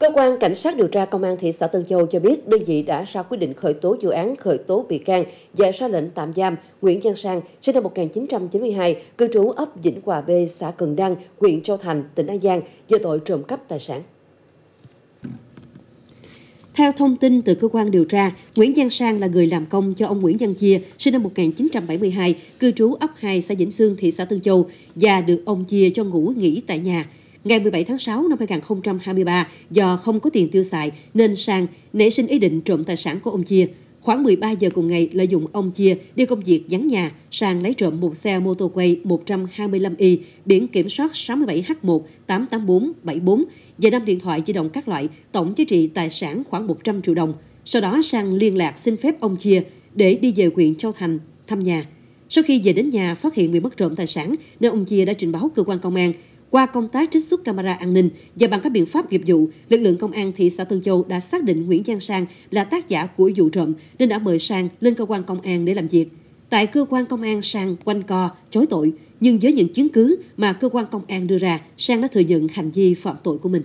Cơ quan Cảnh sát điều tra Công an thị xã Tân Châu cho biết đơn vị đã ra quyết định khởi tố vụ án khởi tố bị can và ra lệnh tạm giam Nguyễn Giang Sang, sinh năm 1992, cư trú ấp Vĩnh Hòa B, xã Cần Đăng, huyện Châu Thành, tỉnh An Giang về tội trộm cắp tài sản. Theo thông tin từ cơ quan điều tra, Nguyễn Giang Sang là người làm công cho ông Nguyễn Giang Chia, sinh năm 1972, cư trú ấp 2 xã Vĩnh Sương, thị xã Tân Châu và được ông Chia cho ngủ nghỉ tại nhà. Ngày 17 tháng 6 năm 2023, do không có tiền tiêu xài nên Sang nảy sinh ý định trộm tài sản của ông Chia. Khoảng 13 giờ cùng ngày, lợi dụng ông Chia đi công việc vắng nhà, Sang lấy trộm một xe mô tô quay 125i biển kiểm soot 67H1 88474 và 5 điện thoại di động các loại, tổng giá trị tài sản khoảng 100 triệu đồng. Sau đó Sang liên lạc xin phép ông Chia để đi về huyện Châu Thành thăm nhà. Sau khi về đến nhà, phát hiện bị mất trộm tài sản, nên ông Chia đã trình báo cơ quan công an. Qua công tác trích xuất camera an ninh và bằng các biện pháp nghiệp vụ, lực lượng công an thị xã Tân Châu đã xác định Nguyễn Giang Sang là tác giả của vụ trộm nên đã mời Sang lên cơ quan công an để làm việc. Tại cơ quan công an, Sang quanh co, chối tội, nhưng với những chứng cứ mà cơ quan công an đưa ra, Sang đã thừa nhận hành vi phạm tội của mình.